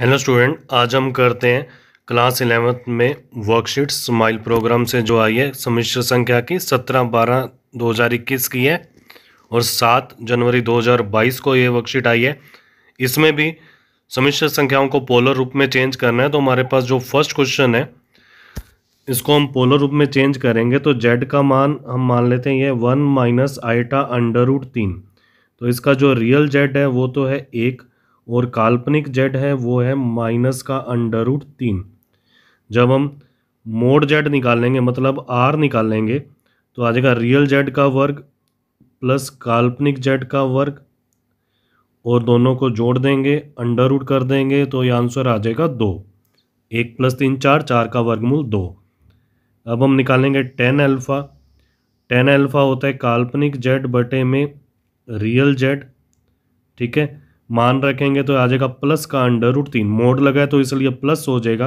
hello student आज हम करते हैं क्लास इलेवंथ में वर्कशीट स्माइल प्रोग्राम से जो आई है समिश्र संख्या की सत्रह बारह दो हज़ार इक्कीस की है और सात जनवरी दो हज़ार बाईस को ये वर्कशीट आई है इसमें भी समिश्र संख्याओं को पोलर रूप में चेंज करना है तो हमारे पास जो फर्स्ट क्वेश्चन है इसको हम पोलर रूप में चेंज करेंगे तो जेड का मान हम मान लेते हैं ये one minus iota under root तीन तो इसका जो रियल जेड है वो तो है एक और काल्पनिक जेड है वो है माइनस का अंडर रूट तीन जब हम मोड जेड निकाल लेंगे मतलब आर निकाल लेंगे तो आ जाएगा रियल जेड का वर्ग प्लस काल्पनिक जेड का वर्ग और दोनों को जोड़ देंगे अंडर रूट कर देंगे तो ये आंसर आ जाएगा दो एक प्लस तीन चार चार का वर्गमूल दो अब हम निकालेंगे टेन अल्फ़ा टेन अल्फ़ा होता है काल्पनिक जेड बटे में रियल जेड ठीक है मान रखेंगे तो आ जाएगा प्लस का अंडर रूट तीन मोड लगा है तो इसलिए प्लस हो जाएगा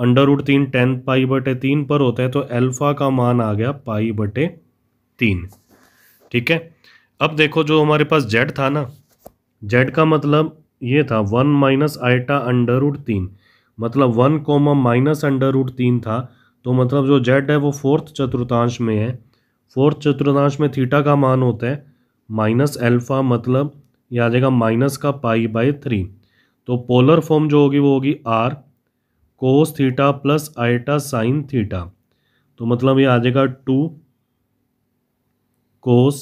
अंडर रूट तीन टेन पाई बटे तीन पर होता है तो अल्फा का मान आ गया पाई बटे तीन ठीक है अब देखो जो हमारे पास जेड था ना जेड का मतलब ये था one minus iota under root तीन मतलब one comma minus under root तीन था तो मतलब जो जेड है वो फोर्थ चतुर्थांश में है फोर्थ चतुर्थांश में थीटा का मान होता है माइनस एल्फा मतलब ये आ जाएगा माइनस का पाई बाय थ्री तो पोलर फॉर्म जो होगी वो होगी R cos theta plus iota sine theta तो मतलब ये आ जाएगा टू कोस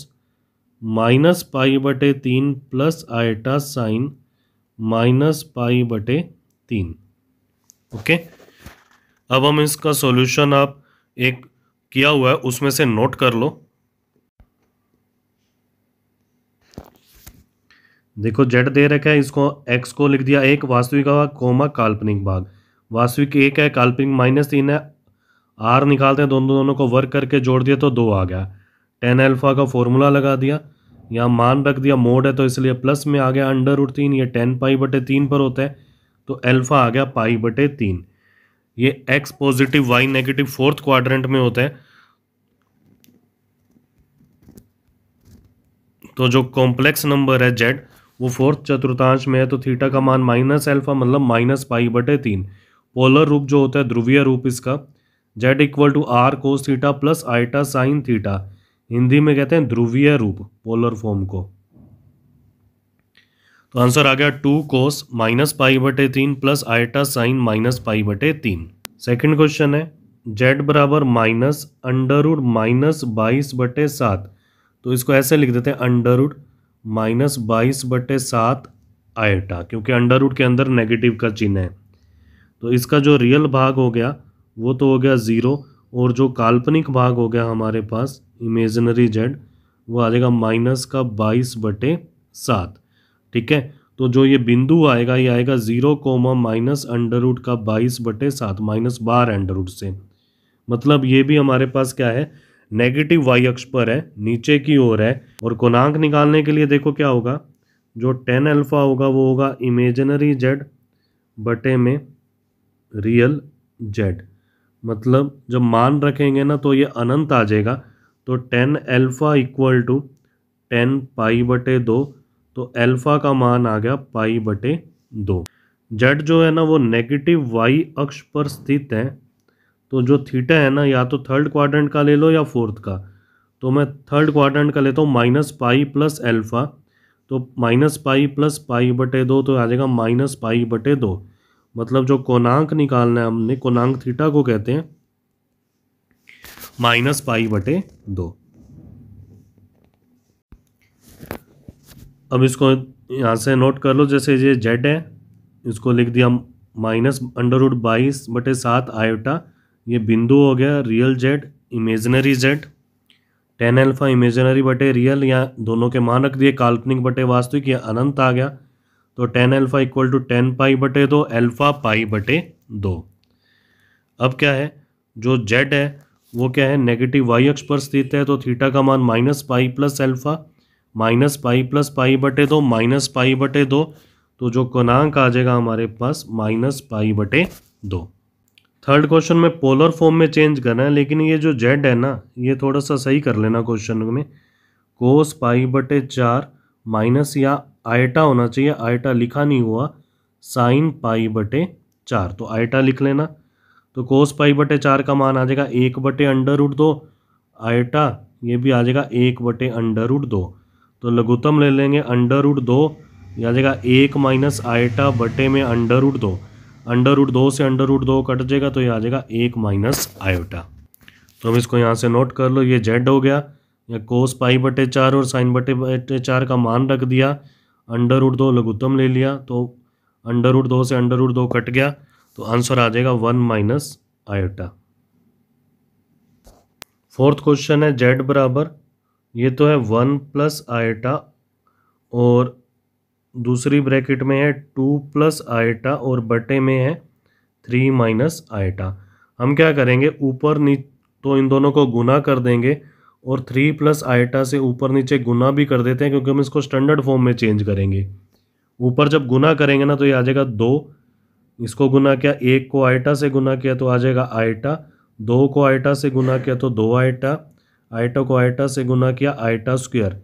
माइनस पाई बटे तीन plus iota sine minus pi बटे तीन ओके अब हम इसका सॉल्यूशन आप एक किया हुआ है उसमें से नोट कर लो देखो जेड दे रखा है इसको एक्स को लिख दिया एक वास्तविक भाग कोमा काल्पनिक भाग वास्तविक एक है काल्पनिक माइनस तीन है आर निकालते हैं दोनों दोनों को वर्क करके जोड़ दिया तो दो आ गया टेन अल्फा का फॉर्मूला लगा दिया यहाँ मान रख दिया मोड है तो इसलिए प्लस में आ गया अंडर रूट तीन ये टेन पाई बटे तीन पर होता है तो अल्फा आ गया पाई बटे तीन ये X positive Y negative fourth quadrant में होता है तो जो कॉम्प्लेक्स नंबर है जेड वो फोर्थ चतुर्थांश में है तो थीटा का मान माइनस एल्फा मतलब माइनस पाई बटे तीन पोलर रूप जो होता है ध्रुवीय रूप इसका Z equal to R cos theta plus iota sine theta Hindi में कहते हैं ध्रुवीय रूप पोलर फॉर्म को तो आंसर आ गया टू कोस माइनस पाई बटे तीन plus iota sine minus pi बटे तीन सेकेंड क्वेश्चन है जेड बराबर माइनस अंडरवुड माइनस बाईस बटे सात तो इसको ऐसे लिख देते हैं अंडरवुड माइनस बाईस बटे सात आयटा क्योंकि अंडर रूट के अंदर नेगेटिव का चिन्ह है तो इसका जो रियल भाग हो गया वो तो हो गया ज़ीरो और जो काल्पनिक भाग हो गया हमारे पास इमेजनरी जेड वो आ जाएगा माइनस का बाईस बटे सात ठीक है तो जो ये बिंदु आएगा ये आएगा zero comma minus under root का बाईस बटे सात माइनस बार अंडर रूट से मतलब ये भी हमारे पास क्या है नेगेटिव वाई अक्ष पर है नीचे की ओर है और कोनाक निकालने के लिए देखो क्या होगा जो टेन अल्फ़ा होगा वो होगा इमेजनरी जेड बटे में रियल जेड मतलब जब मान रखेंगे ना तो ये अनंत आ जाएगा तो tan alpha equal to tan pi बटे दो तो एल्फ़ा का मान आ गया पाई बटे दो जेड जो है ना वो नेगेटिव वाई अक्ष पर स्थित है तो जो थीटा है ना या तो थर्ड क्वाड्रेंट का ले लो या फोर्थ का तो मैं थर्ड क्वाड्रेंट का लेता हूँ माइनस पाई प्लस एल्फ़ा तो माइनस पाई प्लस पाई बटे दो तो आ जाएगा माइनस पाई बटे दो मतलब जो कोनांक निकालना है हमने कोनांक थीटा को कहते हैं माइनस पाई बटे दो अब इसको यहाँ से नोट कर लो जैसे ये जेड है इसको लिख दिया माइनस अंडर रूट बाईस बटे सात आयोटा ये बिंदु हो गया real Z imaginary Z tan alpha imaginary बटे रियल या दोनों के मान रख दिए काल्पनिक बटे वास्तविक या अनंत आ गया तो tan alpha equal to tan pi बटे दो एल्फा पाई बटे दो अब क्या है जो जेड है वो क्या है नेगेटिव वाई अक्ष पर स्थित है तो थीटा का मान minus pi plus alpha minus pi plus pi बटे दो माइनस पाई बटे दो तो जो कोनांक आ जाएगा हमारे पास माइनस पाई बटे दो थर्ड क्वेश्चन में पोलर फॉर्म में चेंज करना है लेकिन ये जो जेड है ना ये थोड़ा सा सही कर लेना क्वेश्चन में कोस पाई बटे चार माइनस या आइटा होना चाहिए आइटा लिखा नहीं हुआ साइन पाई बटे चार तो आइटा लिख लेना तो कोस पाई बटे चार का मान आ जाएगा एक बटे अंडर रूट दो आइटा ये भी आ जाएगा एक बटे अंडर रूट दो तो लघुत्तम ले लेंगे अंडर रूट दो या आ जाएगा एक माइनस आइटा बटे में अंडर रूट दो अंडर रूट दो से अंडर रूट दो कट जाएगा तो ये आ जाएगा एक माइनस आयोटा तो हम इसको यहाँ से नोट कर लो ये जेड हो गया या कोस पाई बटे चार और साइन बटे बटे चार का मान रख दिया अंडर रूट दो लघुत्तम ले लिया तो अंडर रूट दो से अंडर रूट दो कट गया तो आंसर आ जाएगा one minus iota fourth question है जेड बराबर ये तो है वन प्लस आयोटा और दूसरी ब्रैकेट में है टू प्लस आयटा और बटे में है थ्री माइनस आयटा हम क्या करेंगे ऊपर नीचे तो इन दोनों को गुना कर देंगे और थ्री प्लस आयटा से ऊपर नीचे गुना भी कर देते हैं क्योंकि हम इसको स्टैंडर्ड फॉर्म में चेंज करेंगे ऊपर जब गुना करेंगे ना तो ये आ जाएगा दो इसको गुना किया एक को आयटा से गुना किया तो आ जाएगा आयटा दो को आयटा से गुना किया तो दो आयटा आयटा को आयटा से गुना किया आयटा स्क्वायर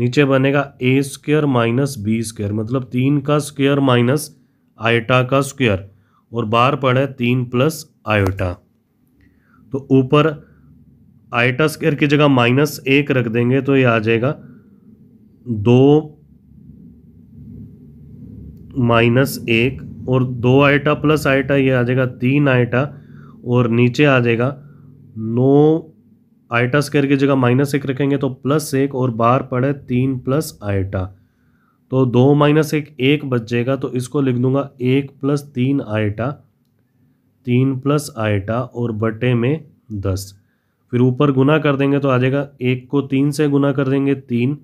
नीचे बनेगा A square minus B square मतलब तीन का स्क्वेयर माइनस आयोटा का स्क्वेयर और बाहर पड़े तीन प्लस आयोटा तो ऊपर आयोटा स्क्वेयर की जगह माइनस एक रख देंगे तो ये आ जाएगा दो माइनस एक और दो आइटा प्लस आइटा ये आ जाएगा तीन आइटा और नीचे आ जाएगा नौ आयटा स्क्वायर की जगह माइनस एक रखेंगे तो प्लस एक और बार पड़े तीन प्लस आयटा तो दो माइनस एक एक बच जाएगा तो इसको लिख दूंगा एक प्लस तीन आयटा तीन प्लस आयटा और बटे में दस फिर ऊपर गुना कर देंगे तो आ जाएगा एक को तीन से गुना कर देंगे तीन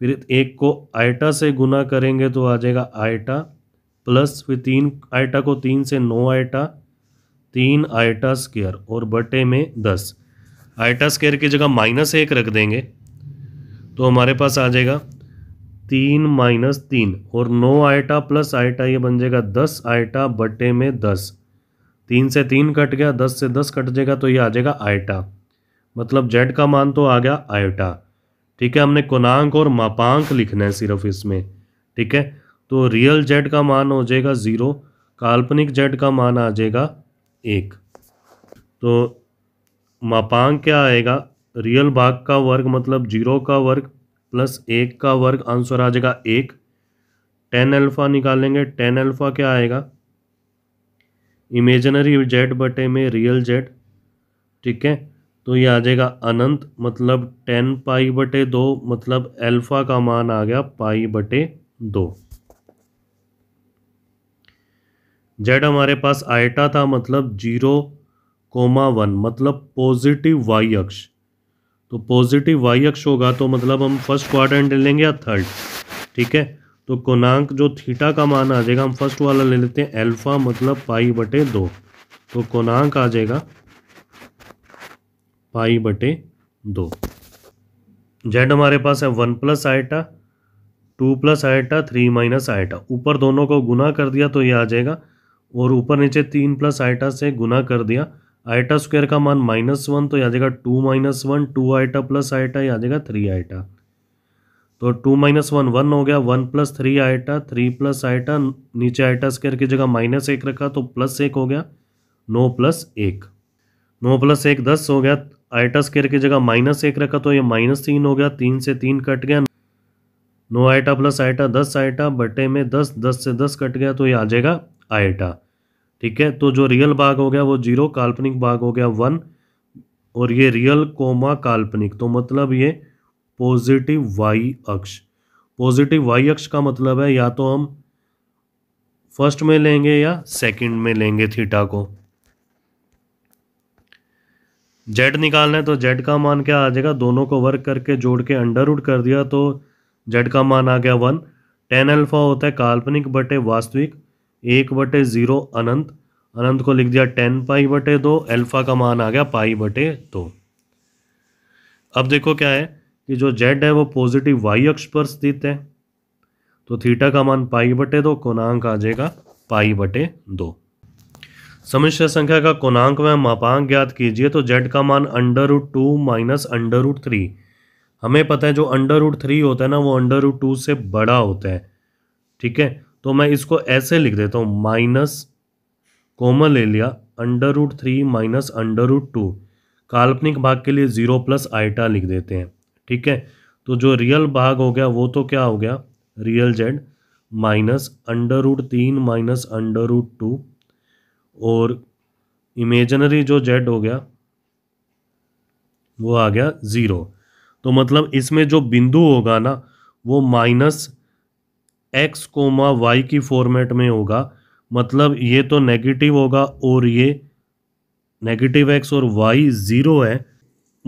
फिर एक को आयटा से गुना करेंगे तो आ जाएगा आयटा प्लस फिर तीन आयटा को तीन से नौ आयटा तीन आयटा स्क्वेयर और बटे में दस आइटा स्केयर की जगह माइनस एक रख देंगे तो हमारे पास आ जाएगा तीन माइनस तीन और नौ आइटा प्लस आइटा ये बन जाएगा दस आइटा बटे में दस तीन से तीन कट गया दस से दस कट जाएगा तो ये आ जाएगा आइटा मतलब जेड का मान तो आ गया आइटा ठीक है हमने कोनांक और मापांक लिखना है सिर्फ इसमें ठीक है तो रियल जेड का मान हो जाएगा ज़ीरो काल्पनिक जेड का मान आ जाएगा एक तो मापांग क्या आएगा रियल भाग का वर्ग मतलब जीरो का वर्ग प्लस एक का वर्ग आंसर आ जाएगा एक टेन अल्फ़ा निकालेंगे टेन अल्फ़ा क्या आएगा इमेजनरी जेड बटे में रियल जेड ठीक है तो ये आ जाएगा अनंत मतलब टेन पाई बटे दो मतलब अल्फ़ा का मान आ गया पाई बटे दो जेड हमारे पास आइटा था मतलब जीरो कोमा वन मतलब पॉजिटिव वाई अक्ष तो पॉजिटिव वाई अक्ष होगा तो मतलब हम फर्स्ट क्वाड्रेंट ले लेंगे या थर्ड ठीक है तो कोनाक जो थीटा का मान आ जाएगा हम फर्स्ट वाला ले लेते हैं अल्फा मतलब पाई बटे दो तो कोनाक आ जाएगा पाई बटे दो जेड हमारे पास है one plus iota two plus iota three minus iota ऊपर दोनों को गुना कर दिया तो ये आ जाएगा और ऊपर नीचे तीन प्लस आइटा से गुना कर दिया आइटा स्क्वायर का मान माइनस वन तो यहाँ जाएगा two minus one two iota plus iota यहाँ जाएगा थ्री आइटा तो टू माइनस वन वन हो गया one plus three iota three plus iota नीचे आइटा स्क्वायर की जगह माइनस एक रखा तो प्लस एक हो गया नो प्लस एक नो प्लस एक दस हो गया आइटा स्क्वेयर की जगह माइनस एक रखा तो ये माइनस तीन हो गया तीन से तीन कट गया नो आइटा प्लस आइटा दस आइटा बटे में दस दस से दस कट गया तो ये आ जाएगा आइटा ठीक है तो जो रियल भाग हो गया वो जीरो काल्पनिक भाग हो गया वन और ये रियल कोमा काल्पनिक तो मतलब ये पॉजिटिव वाई अक्ष पॉजिटिव वाई अक्ष का मतलब है या तो हम फर्स्ट में लेंगे या सेकंड में लेंगे थीटा को जेड निकालना है तो जेड का मान क्या आ जाएगा दोनों को वर्क करके जोड़ के अंडर उड कर दिया तो जेड का मान आ गया वन टेन अल्फा होता है काल्पनिक बटे वास्तविक एक बटे ज़ीरो अनंत अनंत को लिख दिया टेन पाई बटे दो एल्फा का मान आ गया पाई बटे दो अब देखो क्या है कि जो जेड है वो पॉजिटिव वाई अक्ष पर स्थित है तो थीटा का मान पाई बटे दो कोनांक आ जाएगा पाई बटे दो समिश्र संख्या का कोनांक व मापांक ज्ञात कीजिए तो जेड का मान under root two minus under root three हमें पता है जो अंडर रूट थ्री होता है ना वो अंडर रूट टू से बड़ा होता है ठीक है तो मैं इसको ऐसे लिख देता हूँ माइनस कोमा ले लिया under root three minus under root two काल्पनिक भाग के लिए ज़ीरो प्लस आइटा लिख देते हैं ठीक है तो जो रियल भाग हो गया वो तो क्या हो गया real Z minus under root तीन माइनस अंडर रूट टू और इमेजनरी जो जेड हो गया वो आ गया ज़ीरो तो मतलब इसमें जो बिंदु होगा ना वो माइनस एक्स कोमा वाई की फॉर्मेट में होगा मतलब ये तो नेगेटिव होगा और ये नेगेटिव एक्स और वाई ज़ीरो है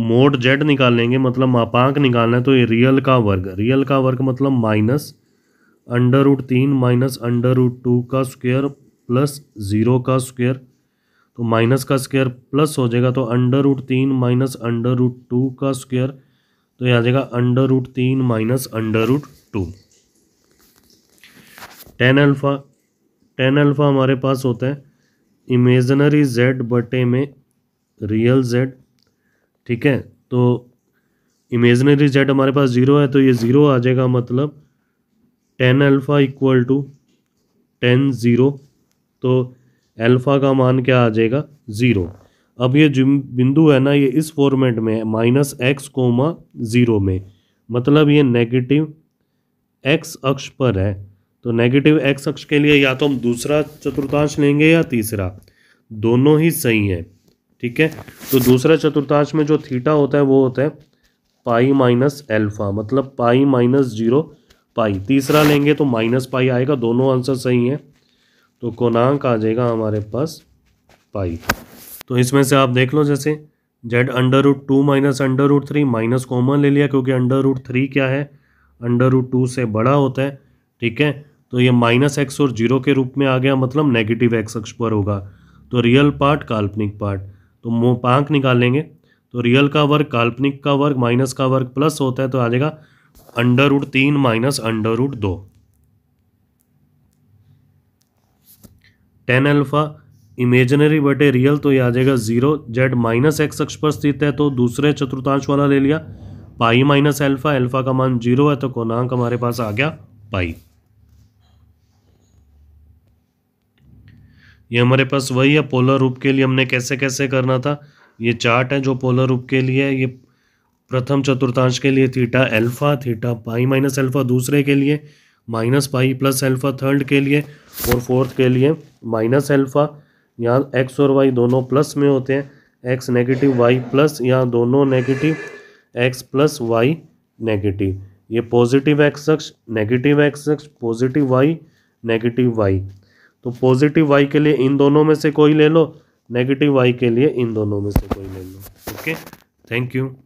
मोड जेड निकालेंगे मतलब मापांक निकालना है तो ये रियल का वर्ग रियल का वर्ग मतलब माइनस अंडर रूट तीन माइनस अंडर रूट टू का स्क्वेयर प्लस ज़ीरो का स्क्वेयर तो माइनस का स्क्वेयर प्लस हो जाएगा तो अंडर रूट तीन माइनस अंडर रूट टू का स्क्वेयर तो ये आ जाएगा अंडर रूट तीन minus under root two tan alpha tan alpha हमारे पास होता है इमेजनरी जेड बटे में रियल जेड ठीक है तो इमेजनरी जेड हमारे पास ज़ीरो है तो ये ज़ीरो आ जाएगा मतलब tan alpha equal to tan zero तो अल्फ़ा का मान क्या आ जाएगा ज़ीरो अब ये जिम बिंदु है ना ये इस फॉर्मेट में है माइनस एक्स कोमा ज़ीरो में मतलब ये नेगेटिव एक्स अक्ष पर है तो नेगेटिव एक्स अक्ष के लिए या तो हम दूसरा चतुर्थांश लेंगे या तीसरा दोनों ही सही है ठीक है तो दूसरा चतुर्थांश में जो थीटा होता है वो होता है पाई माइनस एल्फा मतलब पाई माइनस जीरो पाई तीसरा लेंगे तो माइनस पाई आएगा दोनों आंसर सही है तो कोनाक आ जाएगा हमारे पास पाई तो इसमें से आप देख लो जैसे Z under root two minus under root three minus common ले लिया क्योंकि अंडर रूट थ्री क्या है अंडर रूट टू से बड़ा होता है ठीक है तो ये माइनस एक्स और जीरो के रूप में आ गया मतलब नेगेटिव एक्स अक्ष पर होगा तो रियल पार्ट काल्पनिक पार्ट तो मुँह निकालेंगे तो रियल का वर्ग काल्पनिक का वर्ग माइनस का वर्ग प्लस होता है तो आ जाएगा अंडर रूट तीन माइनस अंडर रूट दो टेन अल्फा इमेजनरी बटे रियल तो ये आ जाएगा जीरो जेड माइनस एक्स अक्ष पर स्थित है तो दूसरे चतुर्थांश वाला ले लिया पाई माइनस अल्फा अल्फा का मान जीरो है तो कोनांक हमारे पास आ गया पाई ये हमारे पास वही है पोलर रूप के लिए हमने कैसे कैसे करना था ये चार्ट है जो पोलर रूप के लिए ये प्रथम चतुर्थांश के लिए theta alpha theta pi minus alpha दूसरे के लिए minus pi plus alpha third के लिए और फोर्थ के लिए माइनस एल्फा यहाँ एक्स और वाई दोनों प्लस में होते हैं एक्स नेगेटिव वाई प्लस यहाँ दोनों negative X plus Y negative ये पॉजिटिव एक्स अक्ष नेगेटिव एक्स अक्ष पॉजिटिव वाई नेगेटिव वाई तो पॉजिटिव वाई के लिए इन दोनों में से कोई ले लो नेगेटिव वाई के लिए इन दोनों में से कोई ले लो ओके थैंक यू